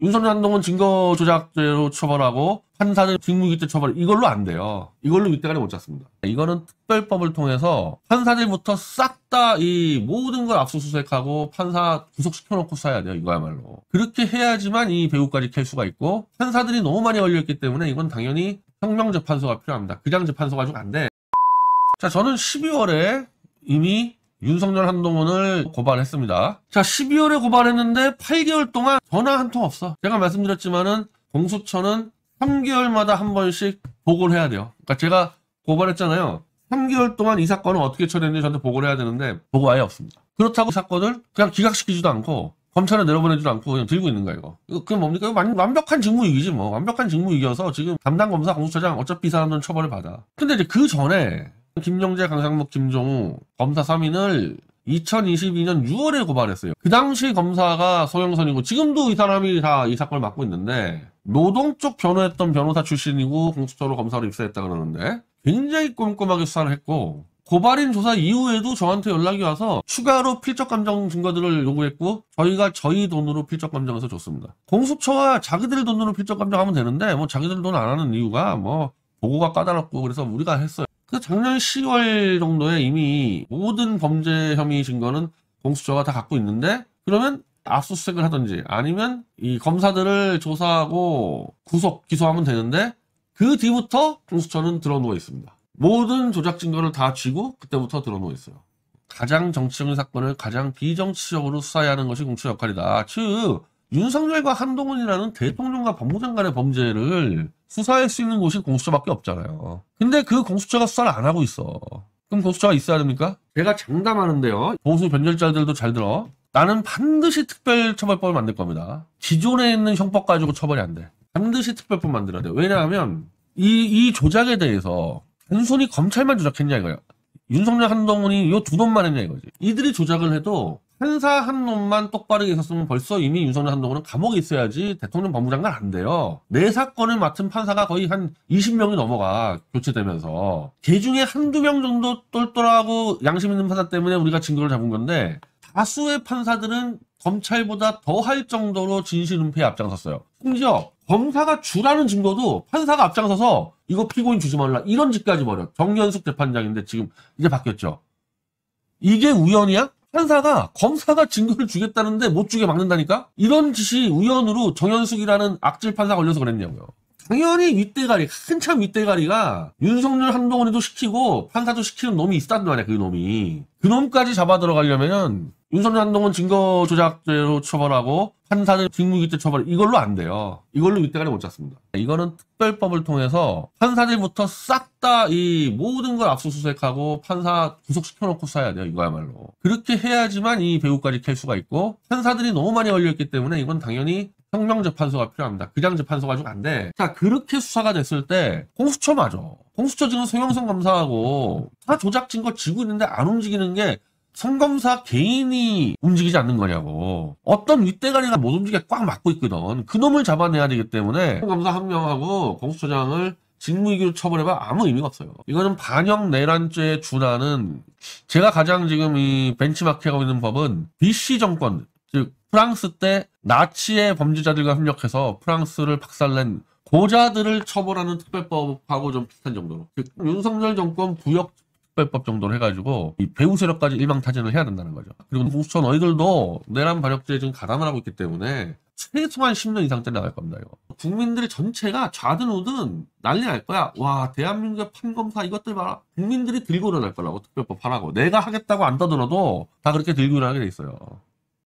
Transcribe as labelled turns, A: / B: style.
A: 윤석열 한동훈 증거 조작죄로 처벌하고 판사는 직무기태 처벌 이걸로 안 돼요. 이걸로 윗대가리 못 잡습니다. 이거는 특별법을 통해서 판사들부터 싹 다 이 모든 걸 압수수색하고 판사 구속시켜놓고 써야 돼요. 이거야말로. 그렇게 해야지만 이 배우까지 캘 수가 있고 판사들이 너무 많이 걸려있기 때문에 이건 당연히 혁명재판소가 필요합니다. 그냥 재판소 가지고 안 돼. 자 저는 12월에 이미 윤석열 한동훈을 고발했습니다. 자, 12월에 고발했는데 8개월 동안 전화 한 통 없어. 제가 말씀드렸지만은 공수처는 3개월마다 한 번씩 보고를 해야 돼요. 그러니까 제가 고발했잖아요. 3개월 동안 이 사건을 어떻게 처리했는지 저한테 보고를 해야 되는데 보고 아예 없습니다. 그렇다고 사건을 그냥 기각시키지도 않고 검찰에 내려보내지도 않고 그냥 들고 있는 거야 이거. 이거 그게 뭡니까? 이거 완벽한 직무유기지 뭐. 완벽한 직무유기여서 지금 담당 검사 공수처장 어차피 이 사람들은 처벌을 받아. 근데 이제 그 전에 김영재, 강상목, 김종우 검사 3인을 2022년 6월에 고발했어요. 그 당시 검사가 소영선이고 지금도 이 사람이 다 이 사건을 맡고 있는데 노동 쪽 변호했던 변호사 출신이고 공수처로 검사로 입사했다 그러는데 굉장히 꼼꼼하게 수사를 했고 고발인 조사 이후에도 저한테 연락이 와서 추가로 필적 감정 증거들을 요구했고 저희가 저희 돈으로 필적 감정해서 줬습니다. 공수처가 자기들 돈으로 필적 감정하면 되는데 뭐 자기들 돈 안 하는 이유가 뭐 보고가 까다롭고 그래서 우리가 했어요. 그 작년 10월 정도에 이미 모든 범죄 혐의 증거는 공수처가 다 갖고 있는데 그러면 압수수색을 하든지 아니면 이 검사들을 조사하고 구속 기소하면 되는데 그 뒤부터 공수처는 들어누워 있습니다. 모든 조작 증거를 다 쥐고 그때부터 들어누워 있어요. 가장 정치적인 사건을 가장 비정치적으로 수사해야 하는 것이 공수처 역할이다. 즉 윤석열과 한동훈이라는 대통령과 법무장관의 범죄를 수사할 수 있는 곳이 공수처밖에 없잖아요. 근데 그 공수처가 수사를 안 하고 있어. 그럼 공수처가 있어야 됩니까? 제가 장담하는데요. 보수 변절자들도 잘 들어. 나는 반드시 특별처벌법을 만들 겁니다. 기존에 있는 형법 가지고 처벌이 안 돼. 반드시 특별법 만들어야 돼. 왜냐하면 이, 이 조작에 대해서 단순히 검찰만 조작했냐 이거야. 윤석열 한동훈이 요두 번만 했냐 이거지. 이들이 조작을 해도 판사 한 놈만 똑바르게 있었으면 벌써 이미 윤석열 한동훈은 감옥에 있어야지 대통령 법무장관 안 돼요. 내 네 사건을 맡은 판사가 거의 한 20명이 넘어가 교체되면서 개 중에 한두 명 정도 똘똘하고 양심 있는 판사 때문에 우리가 증거를 잡은 건데 다수의 판사들은 검찰보다 더 할 정도로 진실 은폐에 앞장섰어요. 심지어 검사가 주라는 증거도 판사가 앞장서서 이거 피고인 주지 말라 이런 짓까지 벌여. 정연숙 재판장인데 지금 이제 바뀌었죠. 이게 우연이야? 판사가 검사가 증거를 주겠다는데 못 주게 막는다니까? 이런 짓이 우연으로 정현숙이라는 악질 판사 걸려서 그랬냐고요. 당연히 윗대가리 한참 윗대가리가 윤석열 한동훈에도 시키고 판사도 시키는 놈이 있었단 말이야 그 놈이 그 놈까지 잡아 들어가려면은 윤석열 한동훈 증거 조작죄로 처벌하고 판사는 직무기태 처벌 이걸로 안 돼요. 이걸로 윗대가리 못 잡습니다. 이거는 특별법을 통해서 판사들부터 싹 다 이 모든 걸 압수수색하고 판사 구속시켜놓고 써야 돼요. 이거야말로. 그렇게 해야지만 이 배우까지 캘 수가 있고 판사들이 너무 많이 걸려있기 때문에 이건 당연히 혁명재판소가 필요합니다. 그냥 재판소 가지고 안 돼. 자, 그렇게 수사가 됐을 때 공수처 맞아. 공수처 지금 송영선 검사하고 다 조작 증거 지고 있는데 안 움직이는 게 성검사 개인이 움직이지 않는 거냐고. 어떤 윗대가리가 못 움직여 꽉 막고 있거든. 그 놈을 잡아내야 되기 때문에 성검사 한 명하고 공수처장을 직무위기로 처벌해봐 아무 의미가 없어요. 이거는 반영 내란죄에 준하는 제가 가장 지금 이 벤치마킹하고 있는 법은 BC 정권 프랑스 때 나치의 범죄자들과 협력해서 프랑스를 박살낸 고자들을 처벌하는 특별법하고 좀 비슷한 정도로 즉 윤석열 정권 구역 특별법 정도로 해가지고 이 배후 세력까지 일망타진을 해야 된다는 거죠. 그리고 공수처 너희들도 내란 반역죄에 지금 가담을 하고 있기 때문에 최소한 10년 이상짜리 나갈 겁니다. 이거. 국민들이 전체가 좌든 우든 난리 날 거야. 와 대한민국의 판검사 이것들 봐라. 국민들이 들고 일어날 거라고 특별법 하라고. 내가 하겠다고 안 떠들어도 다 그렇게 들고 일어나게 돼 있어요.